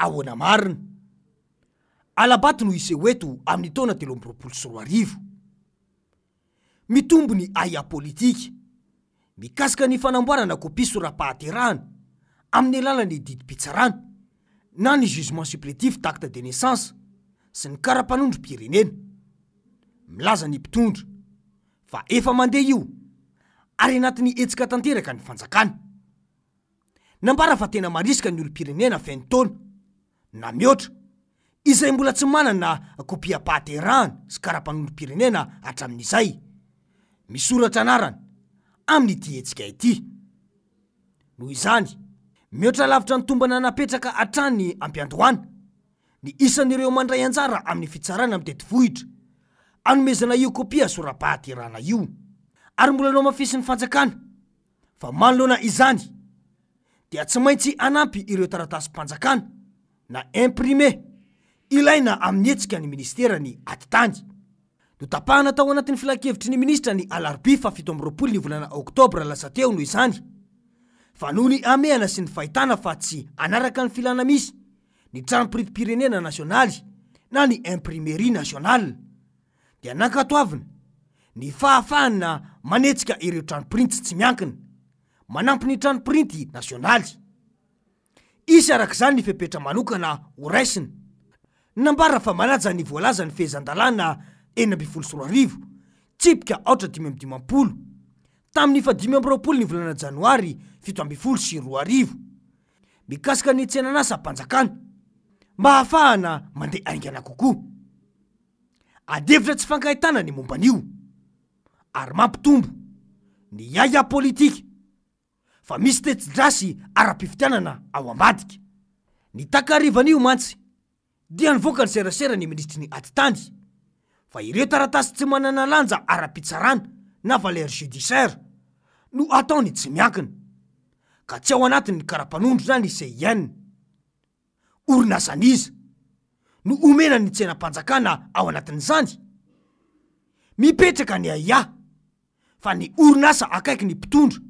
ahoana marina alabaty no ise hoeto amin'ny tona teloambrolo sy roaarivo mitombo ny aya pôlitika mikasika ny fanamboarana kopi sora-pahaterahana amin'ny alalany didipitsarana na ny jusement suppletif tacte de naissance sy ny kara-panondro pirenena milaza ny mpitondra fa efa mandeha io ary anatin'ny etsika tanteraka ny fanjakana nambara fa tena marisika ny olopirenena vy ain'ny taona na mihoatra izay mbola tsy manana kopia pahterahana sy ka ra-panondro pirenena atramin'izay misoratra anarana amin'nyti etsika ity noho izany mihoatra lavitra ny tombana napetraka atrany ampyandohana ny isan'ireo mandray anjara amin'ny fitsarana am' tetivohitra anomezana io kopia sorapahterana io ary mbola ano mafisin'ny fanjakana a mano loana izany dia tsy maintsy anampy ireo tarataspanjakana na imprime ilaina amin'ny etsika ny ministera ny atitany no tapahana tao anatin'ny fila-kevitry ny ministra ny alarby fanaoktobra lasateo noho izany fa noho ny amehana sy ny fahitana fa tsy anaraka ny filana misy ny tranomprinty pirene na nasionaly na ny imprimeri nationala dia nankatoavina ny fahafahanyna manetsika ireo tranomprintys tsy miankina manampy ny tranomprinty naionaly isy arak'izany ny fepetra manokana horaisina nambara fa manaja ny voalaza ny fehizan-dalàna ena ambfolo sy roa arivo tsipika aotra dimy mdimpolo tamin'ny fadim roapolo ny volana janoary fito abfolo sy roaarivo mikasika ny tseinanasa mpanjakana mba hafahana mandeha aingana kokoa adevitra tsy fankahitana ny mombanaio ary mampitombo ny aya politika fa misy tetsydrasy ara-pifitianana ao ambadika ny takarivanaio mantsy dia nyvoaka ny serasera ny ministi ny atitandy fa ireo taratasy tsy manana lanja ara-pitsarana na valere judicaire no ataony tsy miakina ka tsy ao anatin' ny kara-panondro zany se ianina orinasa niza no omena ny tsy einam-panjakana ao anatin'zanyerk ny aia fa ny orinasa aaiky nympitondra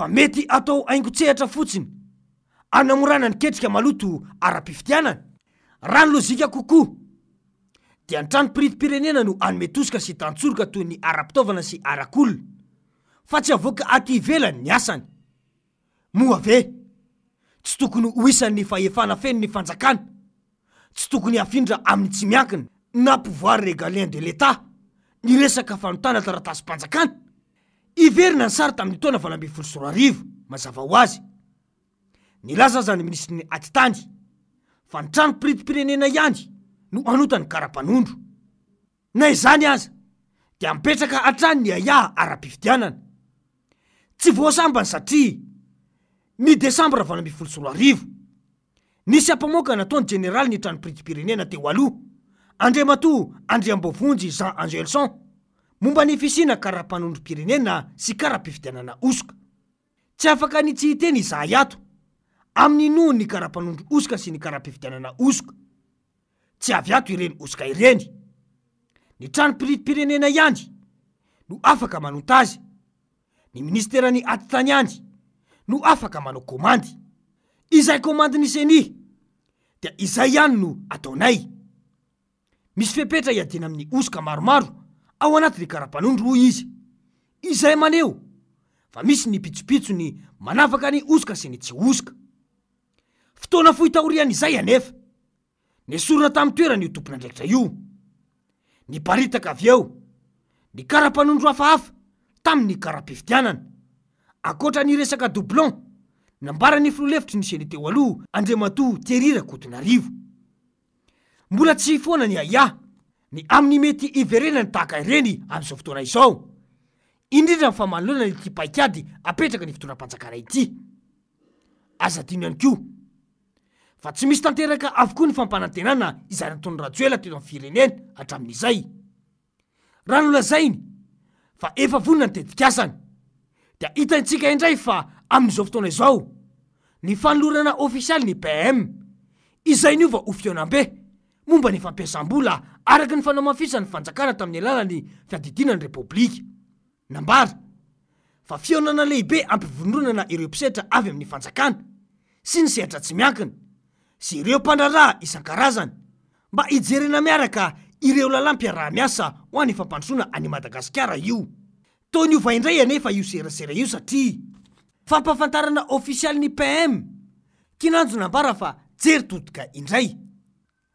fa mety atao aingotsehitra fotsiny anamorana ny ketrika maloto ara-pifitianany rany lozika kokoa dia ny trano pirito mpirenena no anometosika sy tantsoroka toy ny ara-pitaovana sy arakola fa tsy avoaka aty velany ny asany mo ave tsy tokony ho hisan'ny faefana feno ny fanjakana tsy tokony afindra amin'ny tsy miankina na pouvoir regalin de l'etat ny resaka fanontana taratasympanjakana iverina ny sara tamin'ny tona valambfolo soroarivo mazava ho azy ni laza azany minisiny atitany fa ni trano pritympirenena ihany no anotany kara-panondro na izany aza dea mpetraka hatrany ny aiaha ara-pividianana tsy voasambany satria mi desembreaha valabfolosorarivo nisy ampamoakana ataony jeneralyny tranomprity pirenena teo aloha andrima to andriam-bovonjy jan angeleon momba ny fisina kara-panondro pirenena sy kara-pifidianana osoka tsy afaka ny tsihitena izahiato amin'ny noho ny kara-panondro osoka sy ny karaha-pifidianana osoka tsy avy ato ireny osoka ireny ny tranompmpirenena ihany no afaka manotaazy ny ministerany aty tany any no afaka manao komandy izay komandyny senih dia izay ihany no ataonay misy fepetra hiadina amin'ny osoka maromaro ao anatyny kara-panondro oy izy izay maneo fa misy ny pitsopitso ny manavaka ny osoka sy ny tsy osoka fotoana fo itahoriana izay anefa nysorona tamin'ny toeranyio tompona ndraikitra io ny paritaka avy eo ny kara-panondro hafahafa tamin'ny kara-pifitianana akoatra nyresaka doublon nambarany filolevitry nysen'ny teo aloha andrimatoa tierirak otin'arivo mbola tsy foana ny aiah ny amin'ny mety iverena nytahaka reny am'zao fotoana izao indrindra nyfamanolorana nytypaikady apetraky ny fitodram-anaana ityzao fa tsy misy tanteraka avokoa ny fampanatenana izaynatoyaela tfireneny atran'izay aha nyolazainy fa efa vonona ny tetikasany dea itany ntsika indray fa amn''zao fotoana izao ny fanolorana ofisialy ny bm izaynyo vaofa momba ny fampiasam-bola araka ny fanao mafisa n'ny fanjakana tamin'ny alalan'ny fiadidianany repoblika nambara fa fionana lehibe ampivondronana ireo mpisertra avy amin'ny fanjakana sy ny setra tsy miankiny zy ireo mpandraraha isan-karazany mba hijerena miaraka ireo lalampy araha-miasa ho any fampandosoana any madagasikara io taony ovaindray anefa io serasera io satria fampafantarana offisialiny pm kinanjo nambara fa jery totika indray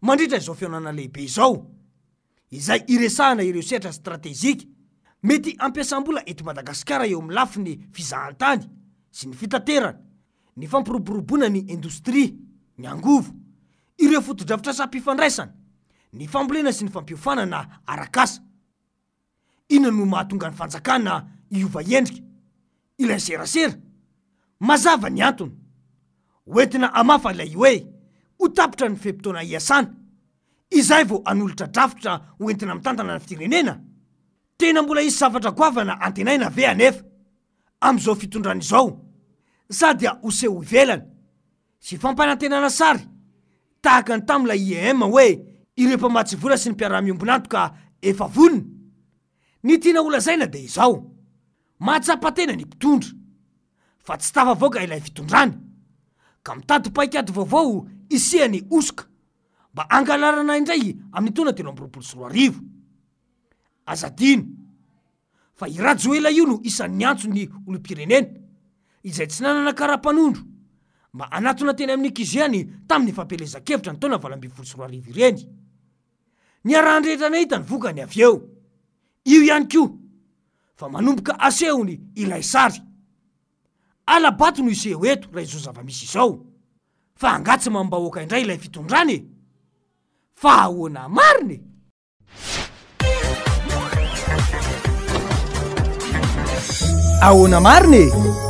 mandritra izao fiaonanalehibe zao izay iresahana ireo sertra stratezika mety ampiasambola eto madagasikara eo amin'ny lafi ny fizahantany sy ny fitaterany ny fampiroborobona ny indostria ny angovo ireo fotodrafitra sampiifandraisana ny fambolena sy ny fampiofanana arakasa inona no mahatonga ny fanjakana iova iendrika ilayn'ny serasera mazava ny antony oentina amafa ilay oe ho tapitra ny fempotona iasana izahy vao anolotra drafitra hoentina mitantana ny firenena tena mbola isy zavatra koavana antenayna ve anefa am'izao fitondrany izao sadya hoseho ivelany sy fampanantenana sary tahaka ny tamla im hoe irempamatsy vora sy ny mpiaraha-miombonato ka efa vonona ny tiana olazaina de izao mahatsapatena ny mpitondra fa tsy tafa avao ka ilay fitondrany ka mitadypaik ady vaovao isehany oska mba angalarana indray amin'ny tona telomosri azany fa irajoela io no isan'ny antso ny olompireneny izay tsy nananakaraha-panondro mba anatona teny amin'ny kiziany tamin'ny fampelezankevitra ny taonaveny nyarahandrehetra anahitany vokany av eo io ihany ko fa manomboka asehony ilay sary alabat no iseo eto rahzo zavmisyao fa angatsy mambahoaka indray ilay fitondrany e fa ahoana marine ahoana marinee